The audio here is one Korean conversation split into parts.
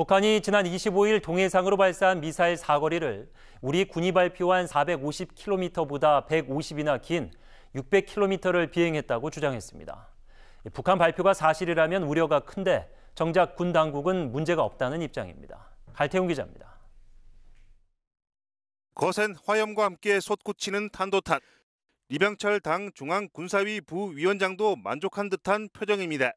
북한이 지난 25일 동해상으로 발사한 미사일 사거리를 우리 군이 발표한 450km보다 150이나 긴 600km를 비행했다고 주장했습니다. 북한 발표가 사실이라면 우려가 큰데 정작 군 당국은 문제가 없다는 입장입니다. 갈태웅 기자입니다. 거센 화염과 함께 솟구치는 탄도탄. 리병철 당 중앙군사위 부위원장도 만족한 듯한 표정입니다.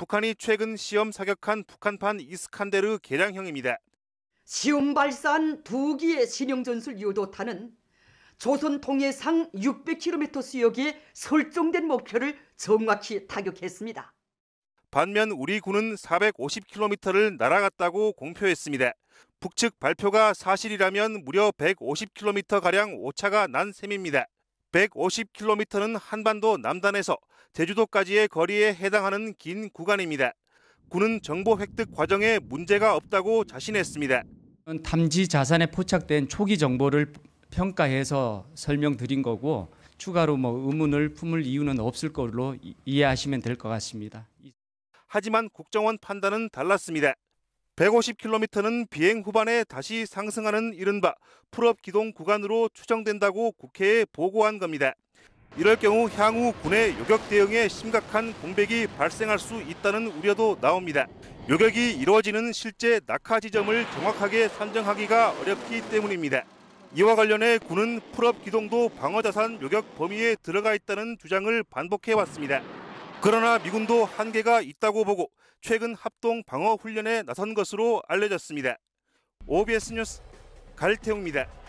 북한이 최근 시험 사격한 북한판 이스칸데르 개량형입니다. 시험 발사한 두 기의 신형전술 유도탄은 조선 동해상 600km 수역에 설정된 목표를 정확히 타격했습니다. 반면 우리 군은 450km를 날아갔다고 공표했습니다. 북측 발표가 사실이라면 무려 150km가량 오차가 난 셈입니다. 150km는 한반도 남단에서 제주도까지의 거리에 해당하는 긴 구간입니다. 군은 정보 획득 과정에 문제가 없다고 자신했습니다. 탐지 자산에 포착된 초기 정보를 평가해서 설명드린 거고 추가로 뭐 의문을 품을 이유는 없을 걸로 이해하시면 될 것 같습니다. 하지만 국정원 판단은 달랐습니다. 150km는 비행 후반에 다시 상승하는 이른바 풀업 기동 구간으로 추정된다고 국회에 보고한 겁니다. 이럴 경우 향후 군의 요격 대응에 심각한 공백이 발생할 수 있다는 우려도 나옵니다. 요격이 이루어지는 실제 낙하 지점을 정확하게 산정하기가 어렵기 때문입니다. 이와 관련해 군은 풀업 기동도 방어자산 요격 범위에 들어가 있다는 주장을 반복해 왔습니다. 그러나 미군도 한계가 있다고 보고 최근 합동 방어 훈련에 나선 것으로 알려졌습니다. OBS 뉴스 갈태웅입니다.